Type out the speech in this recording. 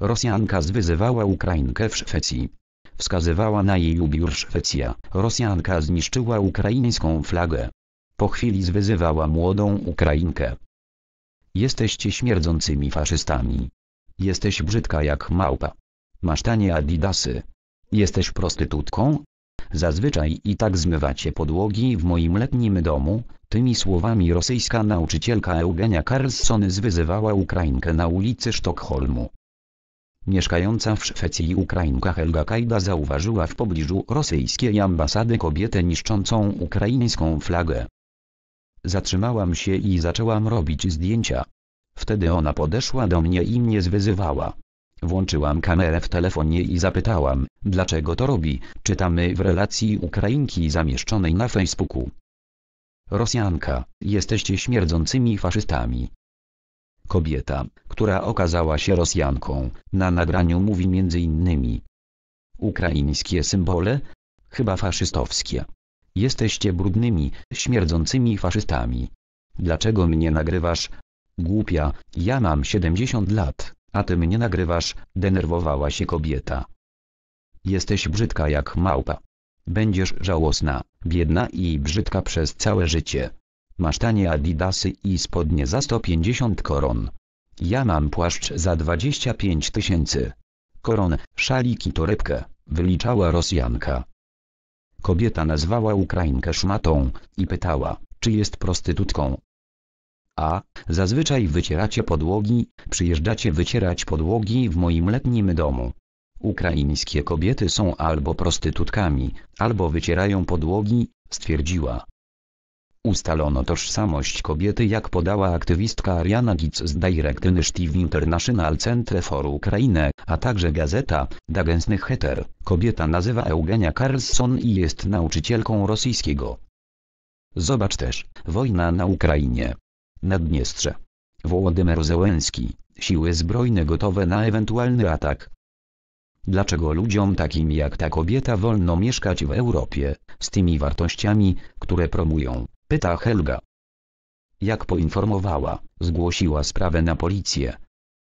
Rosjanka zwyzywała Ukrainkę w Szwecji. Wskazywała na jej ubiór Szwecja. Rosjanka zniszczyła ukraińską flagę. Po chwili zwyzywała młodą Ukrainkę. Jesteście śmierdzącymi faszystami. Jesteś brzydka jak małpa. Masz tanie adidasy. Jesteś prostytutką? Zazwyczaj i tak zmywacie podłogi w moim letnim domu. Tymi słowami rosyjska nauczycielka Eugenia Karlsson zwyzywała Ukrainkę na ulicy Sztokholmu. Mieszkająca w Szwecji Ukrainka Helga Kajda zauważyła w pobliżu rosyjskiej ambasady kobietę niszczącą ukraińską flagę. Zatrzymałam się i zaczęłam robić zdjęcia. Wtedy ona podeszła do mnie i mnie zwyzywała. Włączyłam kamerę w telefonie i zapytałam, dlaczego to robi, czytamy w relacji Ukrainki zamieszczonej na Facebooku. Rosjanka, jesteście śmierdzącymi faszystami, Kobieta, która okazała się Rosjanką, na nagraniu mówi m.in. Ukraińskie symbole? Chyba faszystowskie. Jesteście brudnymi, śmierdzącymi faszystami. Dlaczego mnie nagrywasz? Głupia, ja mam 70 lat, a ty mnie nagrywasz, denerwowała się kobieta. Jesteś brzydka jak małpa. Będziesz żałosna, biedna i brzydka przez całe życie. Masz tanie adidasy i spodnie za 150 koron. Ja mam płaszcz za 25 tysięcy. Koron, szalik i torebkę, wyliczała Rosjanka. Kobieta nazwała Ukrainkę szmatą i pytała, czy jest prostytutką. A, zazwyczaj wycieracie podłogi, przyjeżdżacie wycierać podłogi w moim letnim domu. Ukraińskie kobiety są albo prostytutkami, albo wycierają podłogi, stwierdziła. Ustalono tożsamość kobiety jak podała aktywistka Ariana Gitz z Direct Initiative International Centre for Ukraine, a także gazeta Dagensny Heter. Kobieta nazywa Eugenia Carlson i jest nauczycielką rosyjskiego. Zobacz też, wojna na Ukrainie. Naddniestrze. Wołodymyr Zełenski, siły zbrojne gotowe na ewentualny atak. Dlaczego ludziom takim jak ta kobieta wolno mieszkać w Europie, z tymi wartościami, które promują? Pyta Helga. Jak poinformowała, zgłosiła sprawę na policję,